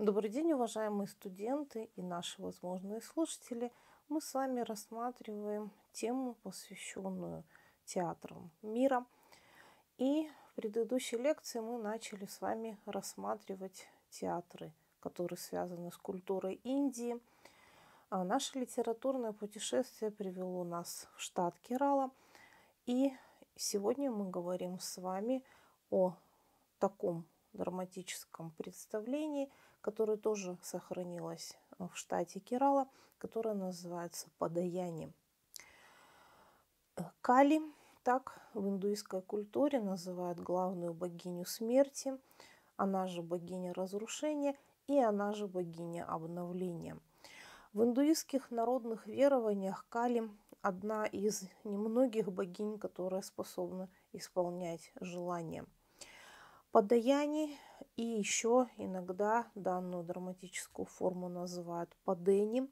Добрый день, уважаемые студенты и наши возможные слушатели. Мы с вами рассматриваем тему, посвященную театрам мира. И в предыдущей лекции мы начали с вами рассматривать театры, которые связаны с культурой Индии. А наше литературное путешествие привело нас в штат Керала. И сегодня мы говорим с вами о таком драматическом представлении – которая тоже сохранилась э, в штате Керала, которая называется подаянием. Э, Кали, так в индуистской культуре называют главную богиню смерти, она же богиня разрушения и она же богиня обновления. В индуистских народных верованиях Кали одна из немногих богинь, которая способна исполнять желания – подаяний. И еще иногда данную драматическую форму называют падением.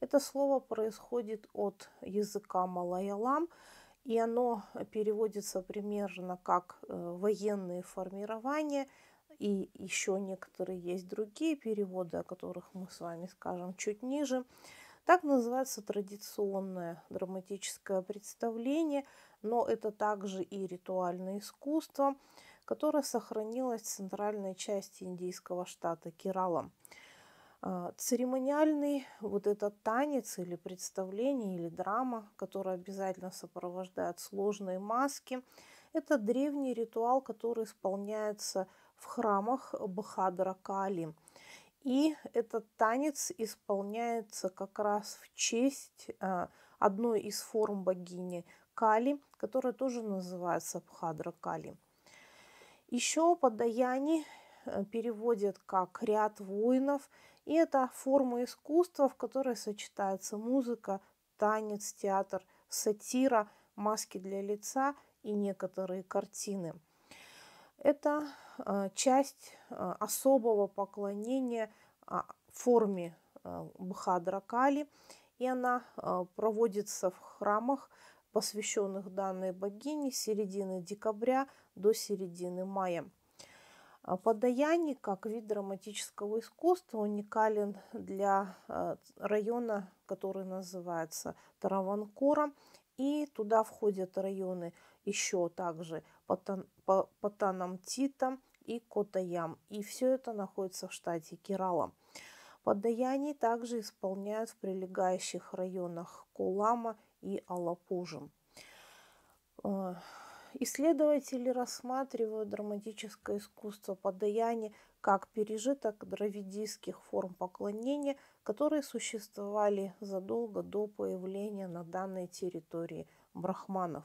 Это слово происходит от языка малаялам, и оно переводится примерно как э, военные формирования, и еще некоторые есть другие переводы, о которых мы с вами скажем чуть ниже. Так называется традиционное драматическое представление, но это также и ритуальное искусство которая сохранилась в центральной части индийского штата Керала. А, церемониальный вот этот танец или представление, или драма, которая обязательно сопровождает сложные маски, это древний ритуал, который исполняется в храмах Бхадра Кали. И этот танец исполняется как раз в честь а, одной из форм богини Кали, которая тоже называется Бхадра Кали – еще подаяние э, переводят как ряд воинов, и это форма искусства, в которой сочетается музыка, танец, театр, сатира, маски для лица и некоторые картины. Это э, часть э, особого поклонения а, форме Бхадракали, и она проводится в храмах посвященных данной богине с середины декабря до середины мая. А подаяние, как вид драматического искусства, уникален для а, района, который называется Траванкора, И туда входят районы еще также Патанам Тита и Котаям. И все это находится в штате Керала. Подаяние также исполняют в прилегающих районах Кулама и Алапужин. Э, исследователи рассматривают драматическое искусство подаяние как пережиток дравидийских форм поклонения, которые существовали задолго до появления на данной территории брахманов.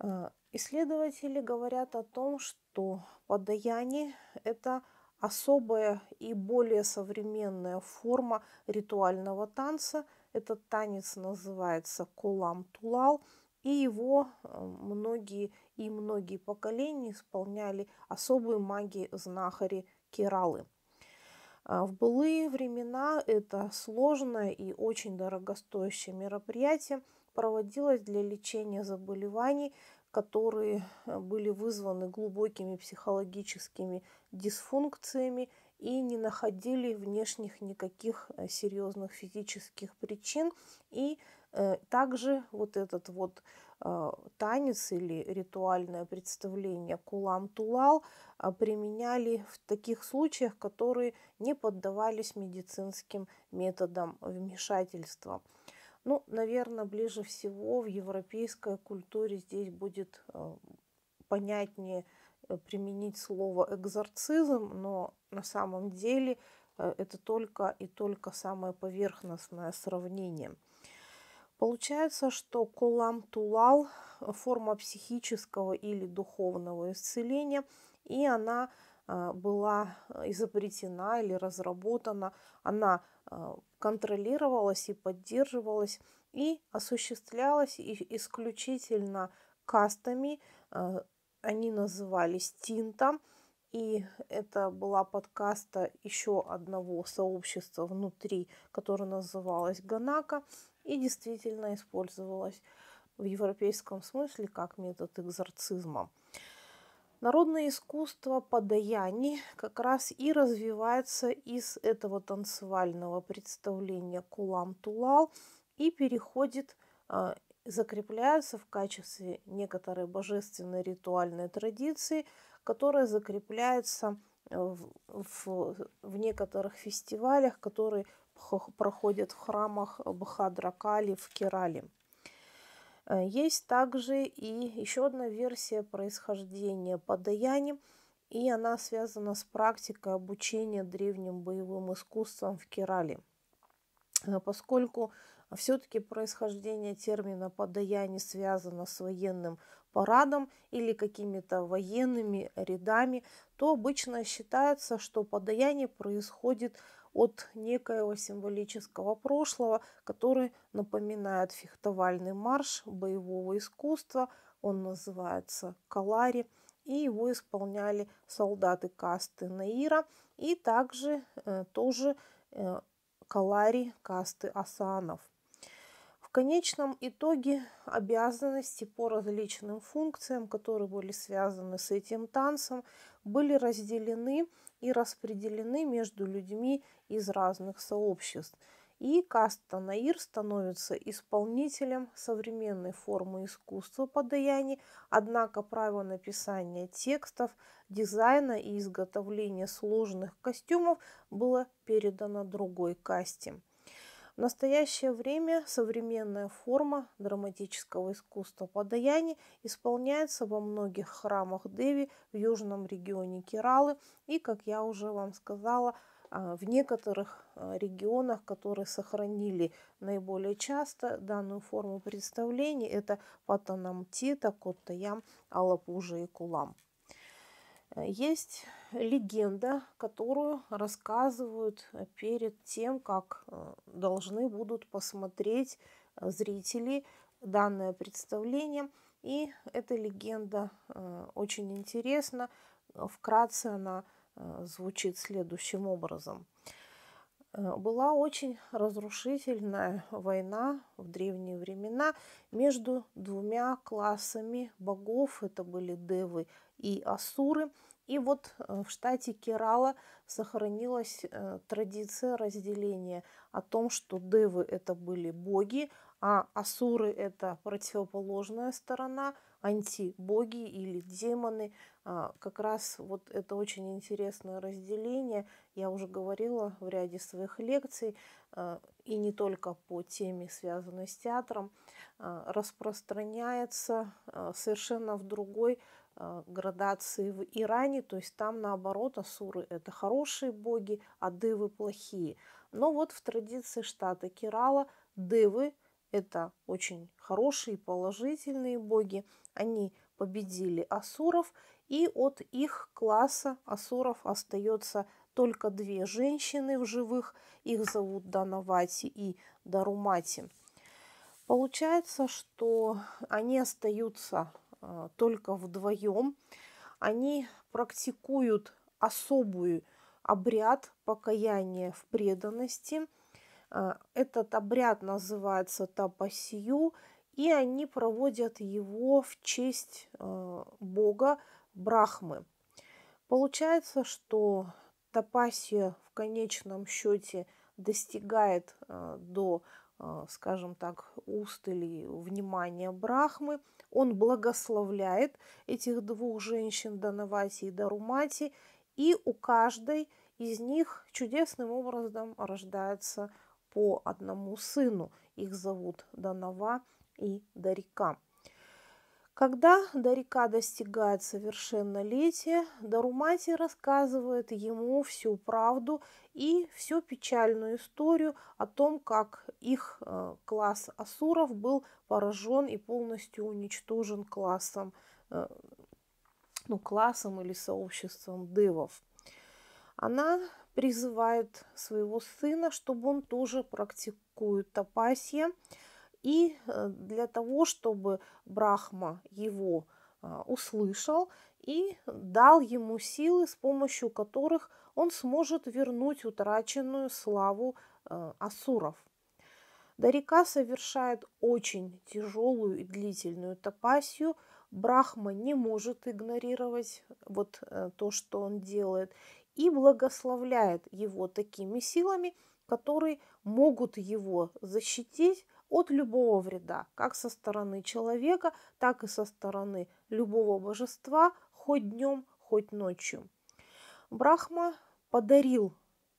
Э, исследователи говорят о том, что подаяние – это особая и более современная форма ритуального танца – этот танец называется Кулам Тулал, и его э, многие и многие поколения исполняли особые маги знахари Кералы. А, в былые времена это сложное и очень дорогостоящее мероприятие проводилось для лечения заболеваний, которые э, были вызваны глубокими психологическими дисфункциями и не находили внешних никаких э, серьезных физических причин. И э, также вот этот вот э, танец или ритуальное представление кулам-тулал применяли в таких случаях, которые не поддавались медицинским методам вмешательства. Ну, наверное, ближе всего в европейской культуре здесь будет понятнее Э, применить слово экзорцизм, но на самом деле э, это только и только самое поверхностное сравнение. Получается, что колам тулал – форма психического или духовного исцеления, и она э, была изобретена или разработана, она контролировалась и поддерживалась и осуществлялась исключительно кастами они назывались «Тинта». И это была подкаста еще одного сообщества внутри, которое называлось Ганака и действительно использовалось в европейском смысле как метод экзорцизма. Народное искусство подаяний как раз и развивается из этого танцевального представления кулам-тулал и переходит а, закрепляются в качестве некоторой божественной ритуальной традиции, которая закрепляется э, в, в, в некоторых фестивалях, которые проходят в храмах Бхадракали в Керале. Э, есть также и еще одна версия происхождения подаяни, и она связана с практикой обучения древним боевым искусствам в Керале. Э, поскольку а все-таки происхождение термина «подаяние» связано с военным парадом или какими-то военными рядами, то обычно считается, что подаяние происходит от некоего символического прошлого, который напоминает фехтовальный марш боевого искусства, он называется калари, и его исполняли солдаты касты Наира, и также э, тоже э, калари касты асанов – в конечном итоге обязанности по различным функциям, которые были связаны с этим танцем, были разделены и распределены между людьми из разных сообществ. И Каста Наир становится исполнителем современной формы искусства подаяний, однако право написания текстов, дизайна и изготовления сложных костюмов было передано другой касте. В настоящее время современная форма драматического искусства подаяния исполняется во многих храмах Деви в южном регионе Кералы и, как я уже вам сказала, а, в некоторых а, регионах, которые сохранили наиболее часто данную форму представления, это Патанамтита, Коттаям, Алапужа и Кулам. Э, есть легенда, которую рассказывают перед тем, как э, должны будут посмотреть э, зрители данное представление. И эта легенда очень интересна. Вкратце она звучит следующим образом. Была очень разрушительная война в древние времена между двумя классами богов. Это были девы и Асуры. И вот э, в штате Керала сохранилась э, традиция разделения о том, что девы это были боги, а асуры это противоположная сторона, антибоги или демоны. А, как раз вот это очень интересное разделение. Я уже говорила в ряде своих лекций, э, и не только по теме, связанной с театром, распространяется совершенно в другой а, градации в Иране, то есть там наоборот асуры – это хорошие боги, а девы – плохие. Но вот в традиции штата Керала девы – это очень хорошие положительные боги. Они победили асуров, и от их класса асуров остается только две женщины в живых. Их зовут Данавати и Дарумати. Получается, что они остаются а, только вдвоем. Они практикуют особую обряд покаяния в преданности. А, этот обряд называется тапасию, и они проводят его в честь а, бога Брахмы. Получается, что тапасия в конечном счете достигает до а, скажем так, уст или внимания Брахмы. Он благословляет этих двух женщин, Данавати и Дарумати, и у каждой из них чудесным образом рождается по одному сыну. Их зовут Данава и Дарика. Когда Дарика достигает совершеннолетия, Дарумати рассказывает ему всю правду и всю печальную историю о том, как их э, класс асуров был поражен и полностью уничтожен классом, э, ну, классом или сообществом девов. Она призывает своего сына, чтобы он тоже практикует тапасия – и э, для того, чтобы Брахма его а, услышал и дал ему силы, с помощью которых он сможет вернуть утраченную славу э, асуров. Дарика совершает очень тяжелую и длительную топасью. Брахма не может игнорировать э, вот то, что он делает, и благословляет его такими силами, которые могут его защитить от любого вреда, как со стороны человека, так и со стороны любого божества, хоть днем, хоть ночью. Брахма подарил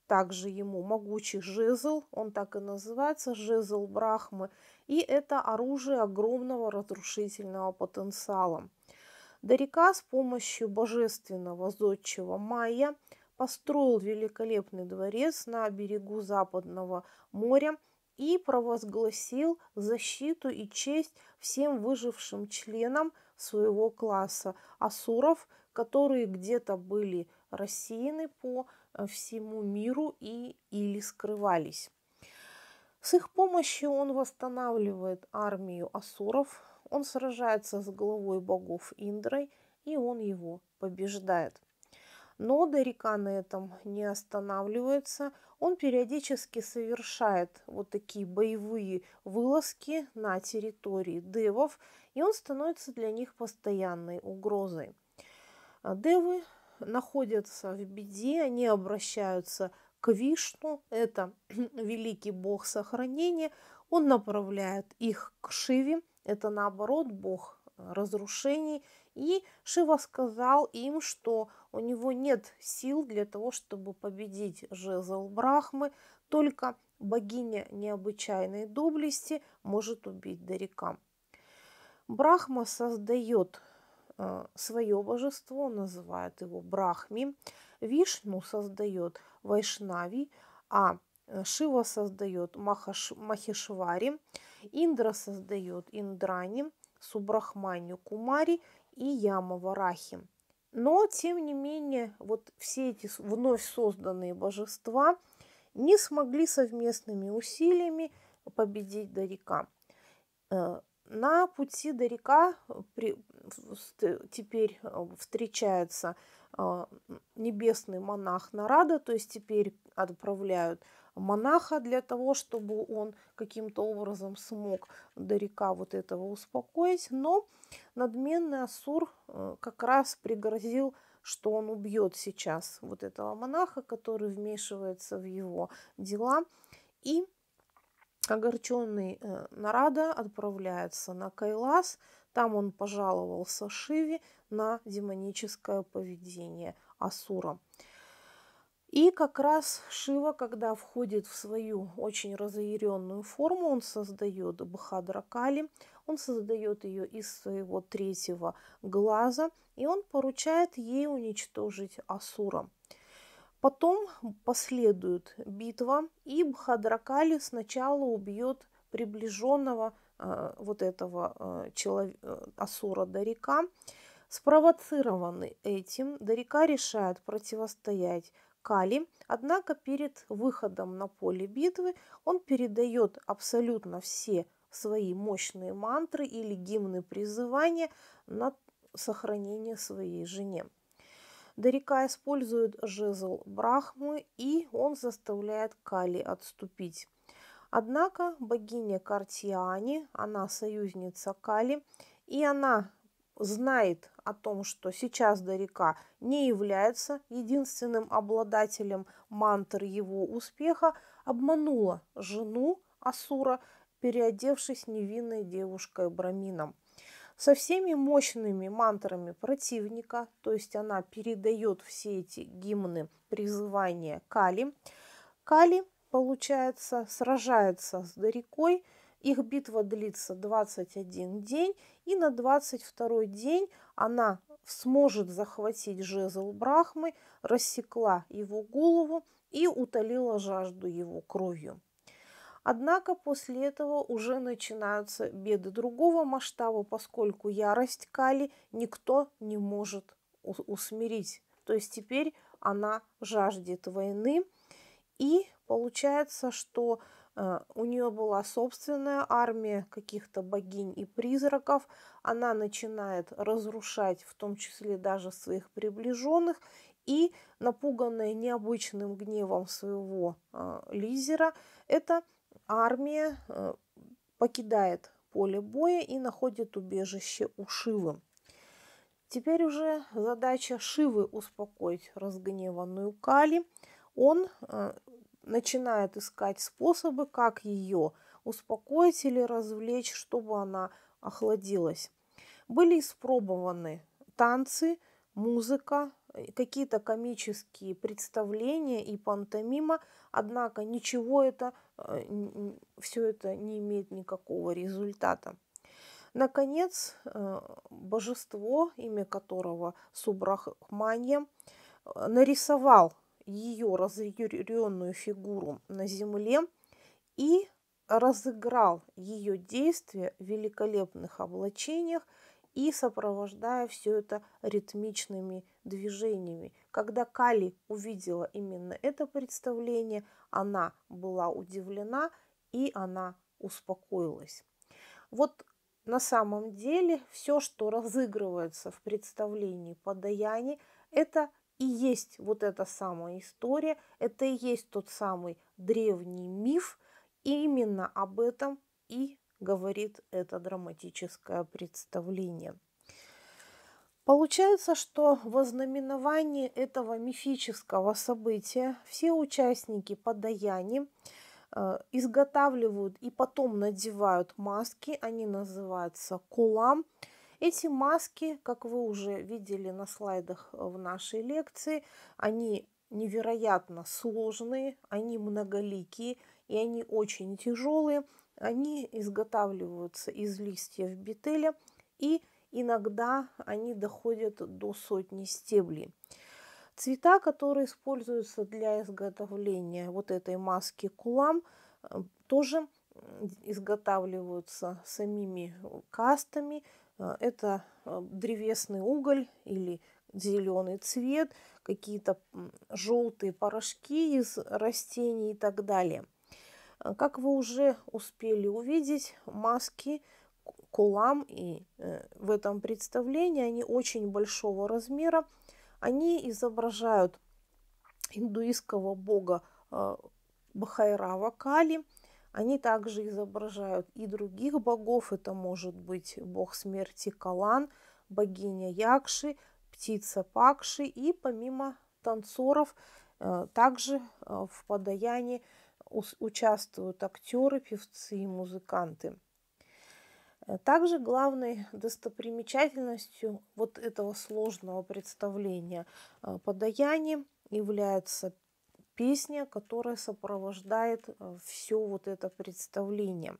также ему могучий жезл, он так и называется, жезл Брахмы, и это оружие огромного разрушительного потенциала. Дарика с помощью божественного зодчего Майя построил великолепный дворец на берегу Западного моря – и провозгласил защиту и честь всем выжившим членам своего класса асуров, которые где-то были рассеяны по э, всему миру и или скрывались. С их помощью он восстанавливает армию асуров, он сражается с главой богов Индрой, и он его побеждает. Но Дарика на этом не останавливается. Он периодически совершает вот такие боевые вылазки на территории девов, и он становится для них постоянной угрозой. А, девы находятся в беде, они обращаются к Вишну, это великий бог сохранения, он направляет их к Шиве, это наоборот бог Э, разрушений. И Шива сказал им, что у него нет сил для того, чтобы победить жезл Брахмы, только богиня необычайной доблести может убить Дарика. Брахма создает э, свое божество, называет его Брахми. Вишну создает Вайшнави, а э, Шива создает Махаш, Махешвари, Индра создает Индрани, Субрахманию Кумари и Ямова Рахи. Но, тем не менее, вот все эти вновь созданные божества не смогли совместными усилиями победить Дарика. Э, на пути Дарика э, теперь э, встречается небесный монах Нарада, то есть теперь отправляют монаха для того, чтобы он каким-то образом смог до река вот этого успокоить. Но надменный Асур э, как раз пригрозил что он убьет сейчас вот этого монаха, который вмешивается в его дела. И огорченный э, Нарада отправляется на Кайлас. Там он пожаловался Шиве на демоническое поведение Асура. И как раз Шива, когда входит в свою очень разъяренную форму, он создает Бхадракали, он создает ее из своего третьего глаза, и он поручает ей уничтожить Асура. Потом последует битва, и Бхадракали сначала убьет приближенного э, вот этого э, человек, э, Асура Дарика. Спровоцированный этим, Дарика решает противостоять Кали. Однако перед выходом на поле битвы он передает абсолютно все свои мощные мантры или гимны призывания на сохранение своей жене. Дарика использует жезл Брахмы, и он заставляет Кали отступить. Однако богиня Картиани, она союзница Кали, и она знает о том, что сейчас Дарика не является единственным обладателем мантр его успеха, обманула жену Асура, переодевшись невинной девушкой Брамином. Со всеми мощными мантрами противника, то есть она передает все эти гимны призывания Кали. Кали, получается, сражается с Дарикой – их битва длится 21 день, и на 22 день она сможет захватить жезл Брахмы, рассекла его голову и утолила жажду его кровью. Однако после этого уже начинаются беды другого масштаба, поскольку ярость Кали никто не может усмирить. То есть теперь она жаждет войны. И получается, что Э, у нее была собственная армия каких-то богинь и призраков. Она начинает разрушать в том числе даже своих приближенных. И напуганная необычным гневом своего а, лизера, эта армия э, покидает поле боя и находит убежище у Шивы. Теперь уже задача Шивы успокоить разгневанную Кали. Он э, начинает искать способы, как ее успокоить или развлечь, чтобы она охладилась. Были испробованы танцы, музыка, э, какие-то комические представления и пантомима, однако ничего это, э, все это не имеет никакого результата. Наконец, э, божество, имя которого Субрахманья, нарисовал ее разъяренную фигуру на земле и разыграл ее действия в великолепных облачениях и сопровождая все это ритмичными движениями. Когда Кали увидела именно это представление, она была удивлена и она успокоилась. Вот на самом деле все, что разыгрывается в представлении подаяний, это и есть вот эта самая история, это и есть тот самый древний миф, и именно об этом и говорит это драматическое представление. Получается, что во знаменовании этого мифического события все участники подаяния э, изготавливают и потом надевают маски, они называются кулам – эти маски, как вы уже видели на слайдах э, в нашей лекции, они невероятно сложные, они многоликие и они очень тяжелые. Они изготавливаются из листьев бетеля и иногда они доходят до сотни стеблей. Цвета, которые используются для изготовления вот этой маски кулам, э, тоже изготавливаются самими кастами, а, это а, древесный уголь или зеленый цвет, какие-то желтые порошки из растений и так далее. А, как вы уже успели увидеть, маски кулам и э, в этом представлении они очень большого размера. Они изображают индуистского бога Бахайрава Кали – они также изображают и других богов. Это может быть бог смерти Калан, богиня Якши, птица Пакши. И помимо танцоров э, также э, в подаянии участвуют актеры, певцы и музыканты. Э, также главной достопримечательностью вот этого сложного представления подаяния является песня, которая сопровождает э, все вот это представление.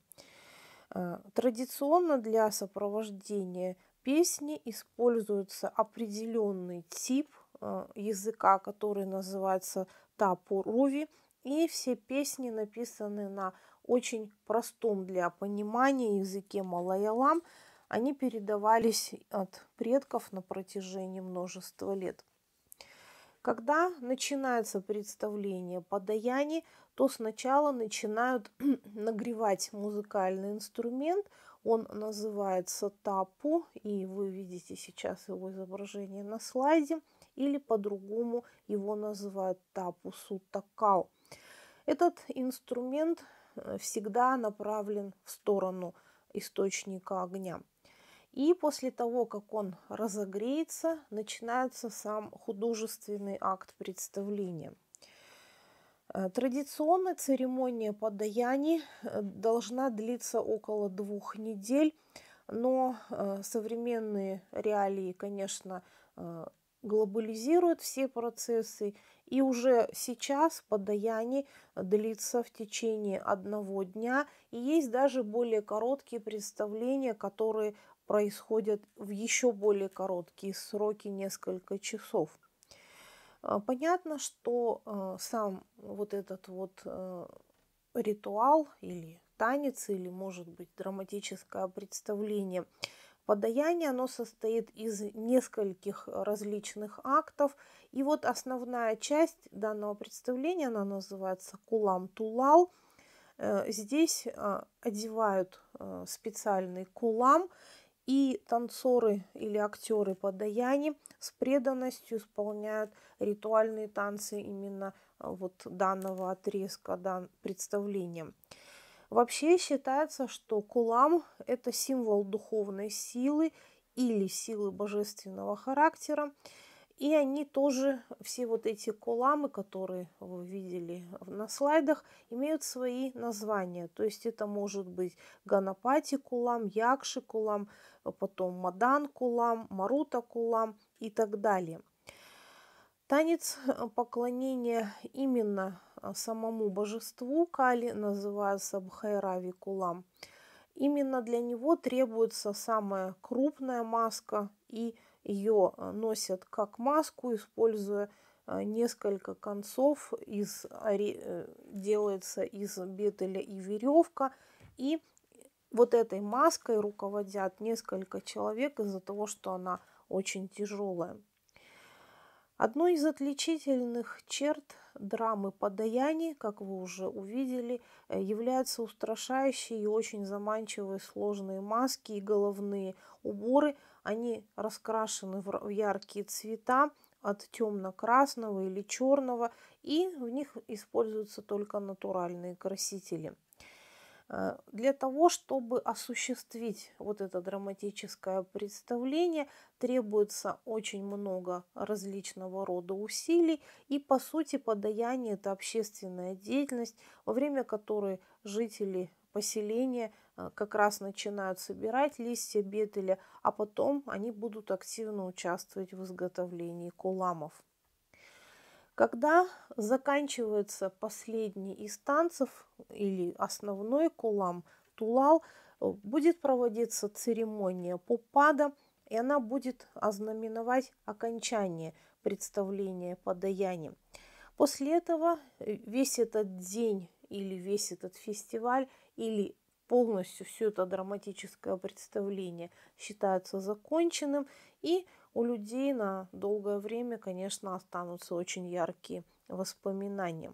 Э, традиционно для сопровождения песни используется определенный тип э, языка, который называется тапуруви, и все песни написаны на очень простом для понимания языке малаялам, они передавались от предков на протяжении множества лет. Когда начинается представление подаяний, то сначала начинают нагревать музыкальный инструмент. Он называется тапу, и вы видите сейчас его изображение на слайде, или по-другому его называют тапу сутакал. Этот инструмент э, всегда направлен в сторону источника огня. И после того, как он разогреется, начинается сам художественный акт представления. Э, Традиционно церемония подаяний э, должна длиться около двух недель, но э, современные реалии, конечно, глобализируют все процессы, и уже сейчас подаяние длится в течение одного дня. И есть даже более короткие представления, которые происходят в еще более короткие сроки, несколько часов. А, понятно, что а, сам вот этот вот а, ритуал или танец, или, может быть, драматическое представление – Подаяние, оно состоит из нескольких э, различных актов. И вот основная часть данного представления, она называется кулам-тулал. Э, здесь а, одевают э, специальный кулам, и танцоры или актеры подаяни с преданностью исполняют ритуальные танцы именно вот данного отрезка дан представления. Вообще считается, что кулам – это символ духовной силы или силы божественного характера. И они тоже, все вот эти куламы, которые вы видели на слайдах, имеют свои названия. То есть это может быть Ганапати кулам, Якши кулам, а потом Мадан кулам, Марута кулам и так далее. Танец э, поклонения именно а, самому божеству Кали, называется Бхайрави Кулам. Именно для него требуется самая крупная маска, и ее а, носят как маску, используя а, несколько концов, из, э, делается из бетеля и веревка. И вот этой маской руководят несколько человек из-за того, что она очень тяжелая. Одной из отличительных черт драмы подаяний, как вы уже увидели, э, являются устрашающие и очень заманчивые сложные маски и головные уборы. Они раскрашены в яркие цвета от темно-красного или черного, и в них используются только натуральные красители – Э, для того, чтобы осуществить вот это драматическое представление, требуется очень много различного рода усилий. И, по сути, подаяние – это общественная деятельность, во время которой жители поселения э, как раз начинают собирать листья бетеля, а потом они будут активно участвовать в изготовлении куламов. Когда заканчивается последний из танцев или основной кулам, тулал, э, будет проводиться церемония попада, и она будет ознаменовать окончание представления подаяния. После этого э, весь этот день или весь этот фестиваль или полностью все это драматическое представление считается законченным и у людей на долгое время, конечно, останутся очень яркие воспоминания.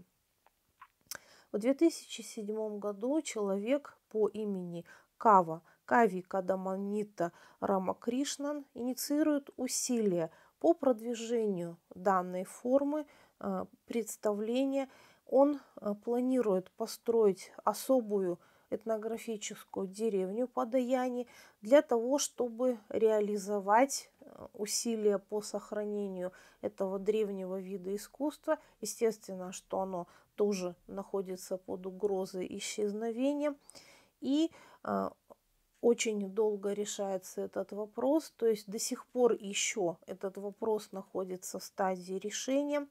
В 2007 году человек по имени Кава Кави Кадаманита Рамакришнан инициирует усилия по продвижению данной формы э, представления. Он э, планирует построить особую этнографическую деревню Подаяни для того, чтобы реализовать э, усилия по сохранению этого древнего вида искусства. Естественно, что оно тоже находится под угрозой исчезновения. И э, очень долго решается этот вопрос, то есть до сих пор еще этот вопрос находится в стадии решения.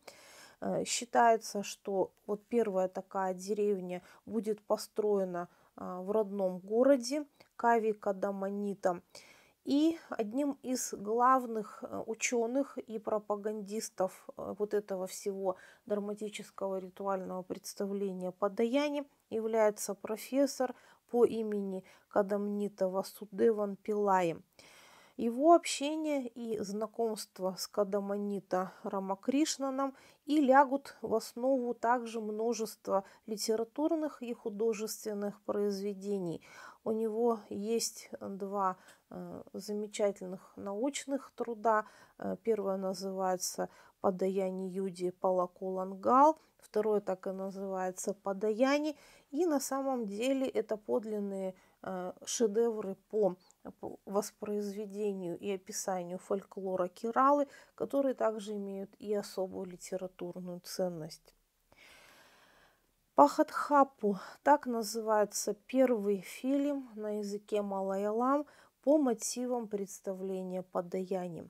Э, считается, что вот первая такая деревня будет построена а, в родном городе Кавика Даманита. И одним из главных э, ученых и пропагандистов э, вот этого всего драматического ритуального представления подаяния является профессор по имени Кадамнита Васудеван Пилаем. Его общение и знакомство с Кадаманита Рамакришнаном и лягут в основу также множество литературных и художественных произведений. У него есть два э, замечательных научных труда. Э, первое называется «Подаяние Юди Палакулангал», второе так и называется «Подаяние». И на самом деле это подлинные э, шедевры по воспроизведению и описанию фольклора Кералы, которые также имеют и особую литературную ценность. Пахатхапу – так называется первый фильм на языке малайлам по мотивам представления подаяния.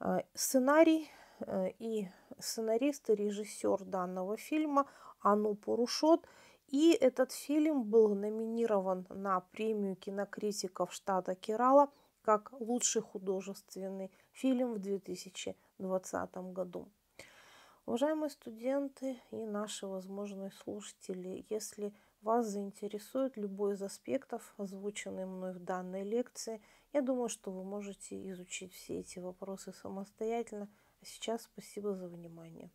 Э, сценарий э, и сценарист и режиссер данного фильма Ану Пурушот – и этот фильм был номинирован на премию кинокритиков штата Керала как лучший художественный фильм в 2020 году. Уважаемые студенты и наши возможные слушатели, если вас заинтересует любой из аспектов, озвученный мной в данной лекции, я думаю, что вы можете изучить все эти вопросы самостоятельно. А сейчас спасибо за внимание.